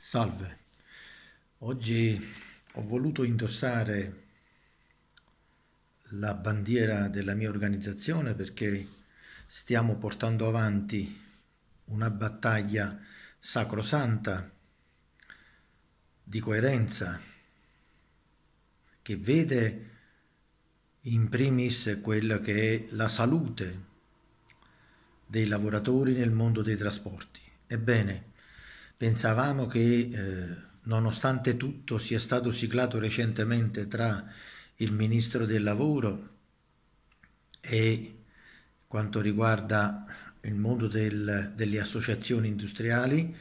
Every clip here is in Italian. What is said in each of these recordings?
Salve, oggi ho voluto indossare la bandiera della mia organizzazione perché stiamo portando avanti una battaglia sacrosanta di coerenza che vede in primis quella che è la salute dei lavoratori nel mondo dei trasporti. Ebbene, Pensavamo che, eh, nonostante tutto, sia stato siglato recentemente tra il Ministro del Lavoro e quanto riguarda il mondo del, delle associazioni industriali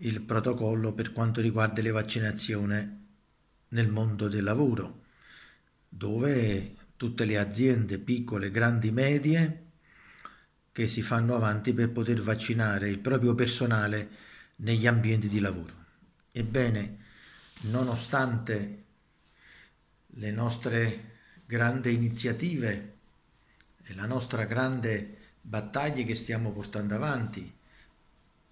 il protocollo per quanto riguarda le vaccinazioni nel mondo del lavoro, dove tutte le aziende piccole, grandi, medie che si fanno avanti per poter vaccinare il proprio personale negli ambienti di lavoro. Ebbene, nonostante le nostre grandi iniziative e la nostra grande battaglia che stiamo portando avanti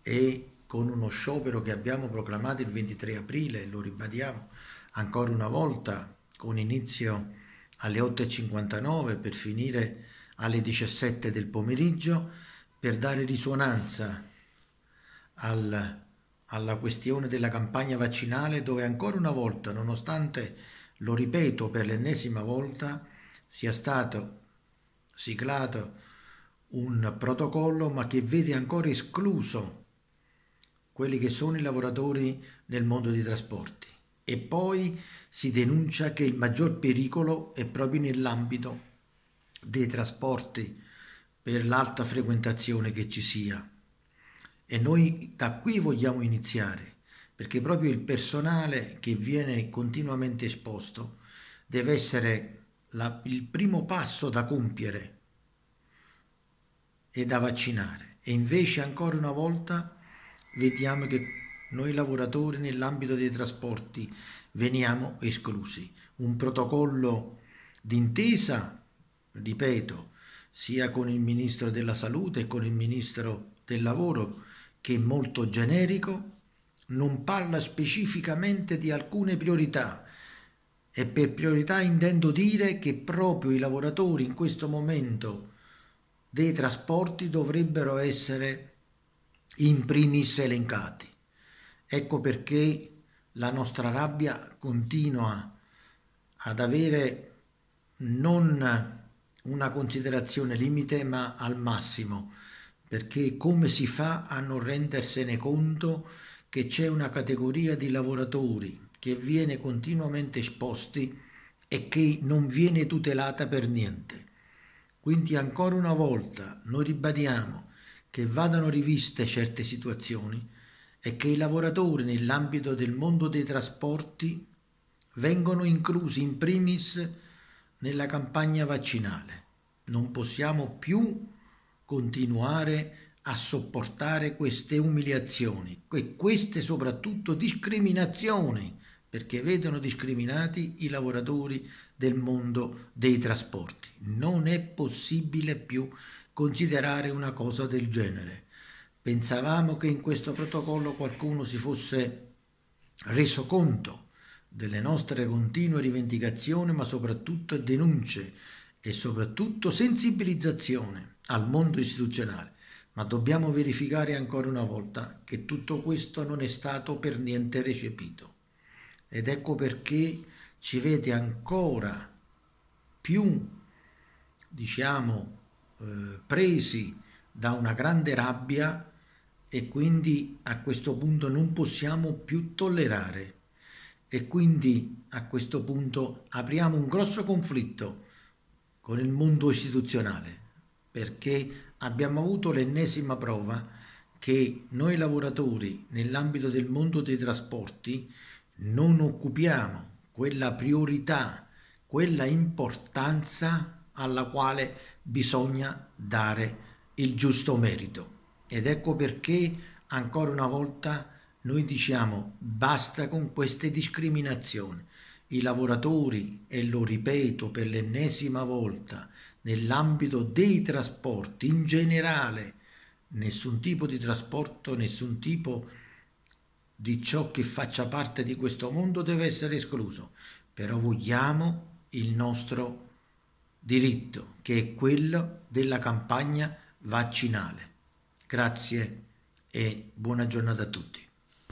e con uno sciopero che abbiamo proclamato il 23 aprile, lo ribadiamo ancora una volta, con inizio alle 8.59 per finire alle 17 del pomeriggio, per dare risonanza al, alla questione della campagna vaccinale dove ancora una volta, nonostante, lo ripeto per l'ennesima volta, sia stato siglato un protocollo ma che vede ancora escluso quelli che sono i lavoratori nel mondo dei trasporti. E poi si denuncia che il maggior pericolo è proprio nell'ambito dei trasporti per l'alta frequentazione che ci sia. E noi da qui vogliamo iniziare, perché proprio il personale che viene continuamente esposto deve essere la, il primo passo da compiere e da vaccinare. E invece ancora una volta vediamo che noi lavoratori nell'ambito dei trasporti veniamo esclusi. Un protocollo d'intesa, ripeto, sia con il Ministro della Salute che con il Ministro del Lavoro, che è molto generico, non parla specificamente di alcune priorità e per priorità intendo dire che proprio i lavoratori in questo momento dei trasporti dovrebbero essere in primis elencati. Ecco perché la nostra rabbia continua ad avere non una considerazione limite ma al massimo perché come si fa a non rendersene conto che c'è una categoria di lavoratori che viene continuamente esposti e che non viene tutelata per niente. Quindi ancora una volta noi ribadiamo che vadano riviste certe situazioni e che i lavoratori nell'ambito del mondo dei trasporti vengono inclusi in primis nella campagna vaccinale. Non possiamo più continuare a sopportare queste umiliazioni e queste soprattutto discriminazioni, perché vedono discriminati i lavoratori del mondo dei trasporti. Non è possibile più considerare una cosa del genere. Pensavamo che in questo protocollo qualcuno si fosse reso conto delle nostre continue rivendicazioni, ma soprattutto denunce e soprattutto sensibilizzazione al mondo istituzionale, ma dobbiamo verificare ancora una volta che tutto questo non è stato per niente recepito. Ed ecco perché ci vede ancora più, diciamo, eh, presi da una grande rabbia e quindi a questo punto non possiamo più tollerare e quindi a questo punto apriamo un grosso conflitto con il mondo istituzionale perché abbiamo avuto l'ennesima prova che noi lavoratori nell'ambito del mondo dei trasporti non occupiamo quella priorità, quella importanza alla quale bisogna dare il giusto merito. Ed ecco perché ancora una volta noi diciamo basta con queste discriminazioni, i lavoratori, e lo ripeto per l'ennesima volta, nell'ambito dei trasporti in generale, nessun tipo di trasporto, nessun tipo di ciò che faccia parte di questo mondo deve essere escluso, però vogliamo il nostro diritto, che è quello della campagna vaccinale. Grazie e buona giornata a tutti.